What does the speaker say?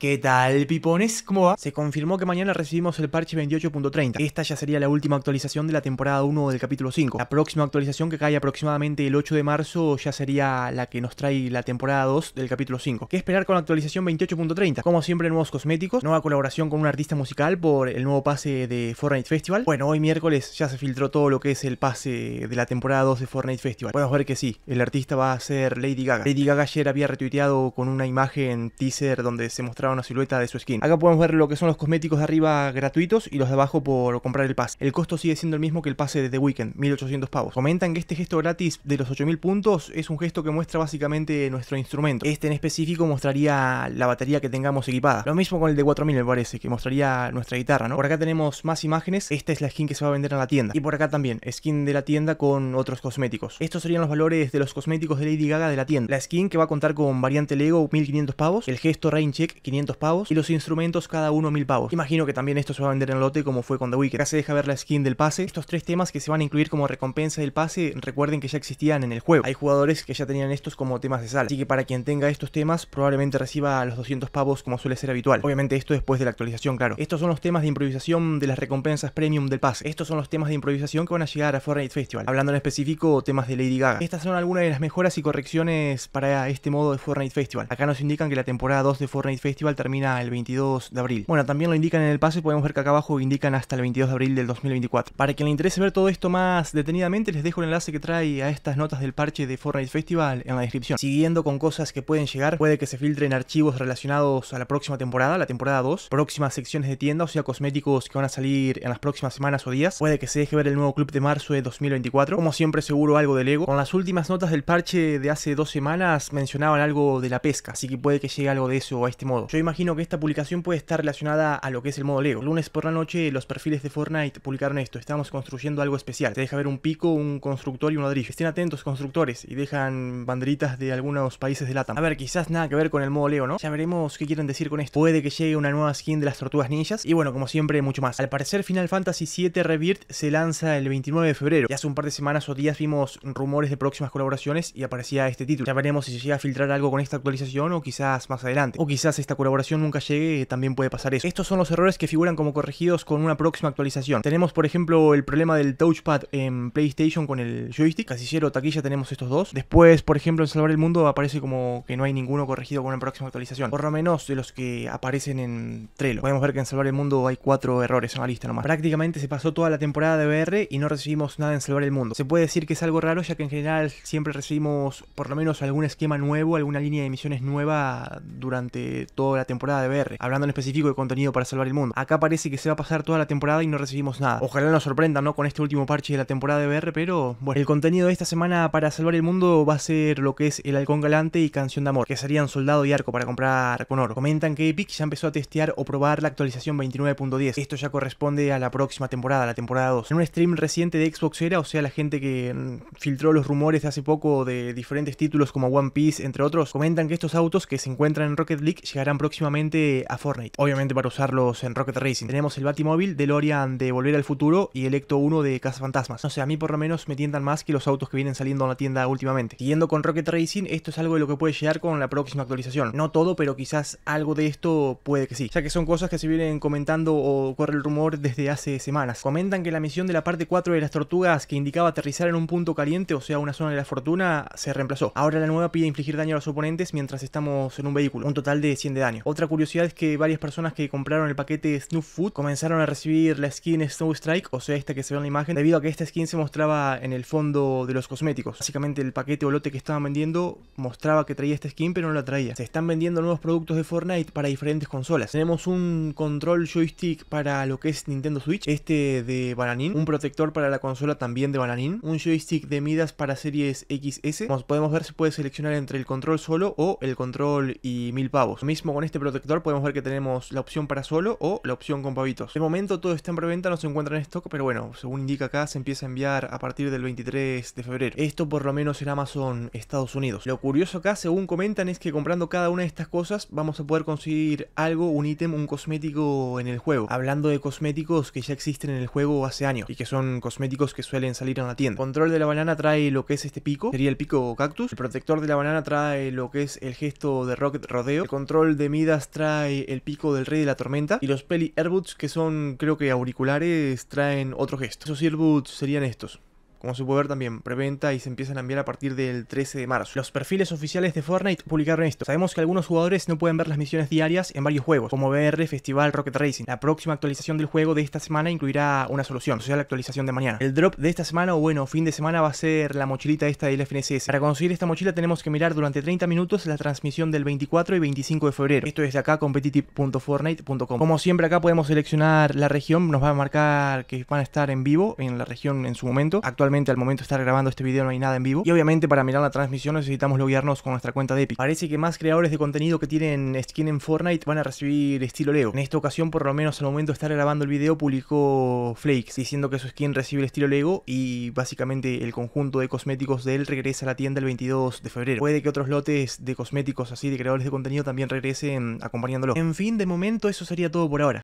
¿Qué tal, pipones? ¿Cómo va? Se confirmó que mañana recibimos el parche 28.30. Esta ya sería la última actualización de la temporada 1 del capítulo 5. La próxima actualización que cae aproximadamente el 8 de marzo ya sería la que nos trae la temporada 2 del capítulo 5. ¿Qué esperar con la actualización 28.30? Como siempre, nuevos cosméticos, nueva colaboración con un artista musical por el nuevo pase de Fortnite Festival. Bueno, hoy miércoles ya se filtró todo lo que es el pase de la temporada 2 de Fortnite Festival. Podemos ver que sí, el artista va a ser Lady Gaga. Lady Gaga ayer había retuiteado con una imagen teaser donde se mostraba una silueta de su skin. Acá podemos ver lo que son los cosméticos de arriba gratuitos y los de abajo por comprar el pase. El costo sigue siendo el mismo que el pase de The Weeknd, 1800 pavos. Comentan que este gesto gratis de los 8000 puntos es un gesto que muestra básicamente nuestro instrumento. Este en específico mostraría la batería que tengamos equipada. Lo mismo con el de 4000 me parece, que mostraría nuestra guitarra, ¿no? Por acá tenemos más imágenes. Esta es la skin que se va a vender en la tienda. Y por acá también, skin de la tienda con otros cosméticos. Estos serían los valores de los cosméticos de Lady Gaga de la tienda. La skin que va a contar con variante Lego 1500 pavos, el gesto Rain Check 500 pavos y los instrumentos cada uno mil pavos. Imagino que también esto se va a vender en el lote como fue con The Wicked. Acá se deja ver la skin del pase. Estos tres temas que se van a incluir como recompensa del pase, recuerden que ya existían en el juego. Hay jugadores que ya tenían estos como temas de sal, así que para quien tenga estos temas probablemente reciba los 200 pavos como suele ser habitual. Obviamente esto después de la actualización, claro. Estos son los temas de improvisación de las recompensas premium del pase. Estos son los temas de improvisación que van a llegar a Fortnite Festival. Hablando en específico temas de Lady Gaga. Estas son algunas de las mejoras y correcciones para este modo de Fortnite Festival. Acá nos indican que la temporada 2 de Fortnite Festival termina el 22 de abril. Bueno, también lo indican en el pase, podemos ver que acá abajo indican hasta el 22 de abril del 2024. Para quien le interese ver todo esto más detenidamente, les dejo el enlace que trae a estas notas del parche de Fortnite Festival en la descripción. Siguiendo con cosas que pueden llegar, puede que se filtren archivos relacionados a la próxima temporada, la temporada 2, próximas secciones de tienda, o sea, cosméticos que van a salir en las próximas semanas o días. Puede que se deje ver el nuevo club de marzo de 2024. Como siempre, seguro algo de Lego. Con las últimas notas del parche de hace dos semanas mencionaban algo de la pesca, así que puede que llegue algo de eso a este modo. Yo imagino que esta publicación puede estar relacionada a lo que es el modo Lego. Lunes por la noche los perfiles de Fortnite publicaron esto, estamos construyendo algo especial. Te deja ver un pico, un constructor y un drift Estén atentos constructores y dejan banderitas de algunos países de LATAM. A ver, quizás nada que ver con el modo Lego, ¿no? Ya veremos qué quieren decir con esto. Puede que llegue una nueva skin de las tortugas ninjas y bueno, como siempre, mucho más. Al parecer Final Fantasy VII Rebirth se lanza el 29 de febrero. Y hace un par de semanas o días vimos rumores de próximas colaboraciones y aparecía este título. Ya veremos si se llega a filtrar algo con esta actualización o quizás más adelante. O quizás esta colaboración nunca llegue, eh, también puede pasar eso. Estos son los errores que figuran como corregidos con una próxima actualización. Tenemos, por ejemplo, el problema del touchpad en PlayStation con el joystick. Casillero, taquilla, tenemos estos dos. Después, por ejemplo, en Salvar el Mundo aparece como que no hay ninguno corregido con una próxima actualización. Por lo menos de los que aparecen en Trello. Podemos ver que en Salvar el Mundo hay cuatro errores en la lista nomás. Prácticamente se pasó toda la temporada de VR y no recibimos nada en Salvar el Mundo. Se puede decir que es algo raro ya que en general siempre recibimos por lo menos algún esquema nuevo, alguna línea de misiones nueva durante todo de la temporada de BR, hablando en específico de contenido para salvar el mundo. Acá parece que se va a pasar toda la temporada y no recibimos nada. Ojalá nos sorprenda, ¿no? Con este último parche de la temporada de BR, pero bueno, el contenido de esta semana para salvar el mundo va a ser lo que es El Halcón Galante y Canción de Amor, que serían Soldado y Arco para comprar con oro. Comentan que Epic ya empezó a testear o probar la actualización 29.10. Esto ya corresponde a la próxima temporada, la temporada 2. En un stream reciente de Xbox era, o sea, la gente que mm, filtró los rumores de hace poco de diferentes títulos como One Piece, entre otros, comentan que estos autos que se encuentran en Rocket League llegarán próximamente a Fortnite. Obviamente para usarlos en Rocket Racing. Tenemos el Batimóvil, Lorian de Volver al Futuro y Electo 1 de Cazafantasmas. No sé, a mí por lo menos me tientan más que los autos que vienen saliendo a la tienda últimamente. Siguiendo con Rocket Racing, esto es algo de lo que puede llegar con la próxima actualización. No todo, pero quizás algo de esto puede que sí. Ya que son cosas que se vienen comentando o corre el rumor desde hace semanas. Comentan que la misión de la parte 4 de las tortugas que indicaba aterrizar en un punto caliente, o sea, una zona de la fortuna, se reemplazó. Ahora la nueva pide infligir daño a los oponentes mientras estamos en un vehículo. Un total de 100 de daño. Otra curiosidad es que varias personas que compraron el paquete snoop Food comenzaron a recibir la skin Snow Strike, o sea esta que se ve en la imagen, debido a que esta skin se mostraba en el fondo de los cosméticos. Básicamente el paquete o lote que estaban vendiendo mostraba que traía esta skin pero no la traía. Se están vendiendo nuevos productos de Fortnite para diferentes consolas. Tenemos un control joystick para lo que es Nintendo Switch, este de Bananin, un protector para la consola también de Bananin, un joystick de midas para series XS. Como podemos ver se puede seleccionar entre el control solo o el control y mil pavos. Lo mismo con con este protector podemos ver que tenemos la opción para solo o la opción con pavitos. De momento todo está en preventa, no se encuentra en stock, pero bueno, según indica acá se empieza a enviar a partir del 23 de febrero. Esto por lo menos en Amazon Estados Unidos. Lo curioso acá, según comentan, es que comprando cada una de estas cosas vamos a poder conseguir algo, un ítem, un cosmético en el juego. Hablando de cosméticos que ya existen en el juego hace años y que son cosméticos que suelen salir en la tienda. Control de la banana trae lo que es este pico, sería el pico cactus. El protector de la banana trae lo que es el gesto de Rocket Rodeo. control de Midas trae el pico del rey de la tormenta. Y los Peli Airboots, que son creo que auriculares, traen otro gesto. Esos Airbuds serían estos. Como se puede ver también, preventa y se empiezan a enviar a partir del 13 de marzo. Los perfiles oficiales de Fortnite publicaron esto. Sabemos que algunos jugadores no pueden ver las misiones diarias en varios juegos, como VR, Festival, Rocket Racing. La próxima actualización del juego de esta semana incluirá una solución, o sea, la actualización de mañana. El drop de esta semana, o bueno, fin de semana, va a ser la mochilita esta del FNCS. Para conseguir esta mochila tenemos que mirar durante 30 minutos la transmisión del 24 y 25 de febrero. Esto es de acá, competitive.fortnite.com. Como siempre acá podemos seleccionar la región, nos va a marcar que van a estar en vivo en la región en su momento. Actualmente al momento de estar grabando este video no hay nada en vivo. Y obviamente para mirar la transmisión necesitamos loguearnos con nuestra cuenta de Epic. Parece que más creadores de contenido que tienen skin en Fortnite van a recibir estilo LEGO. En esta ocasión, por lo menos al momento de estar grabando el video, publicó Flakes diciendo que su skin recibe el estilo Lego y básicamente el conjunto de cosméticos de él regresa a la tienda el 22 de febrero. Puede que otros lotes de cosméticos así de creadores de contenido también regresen acompañándolo. En fin, de momento eso sería todo por ahora.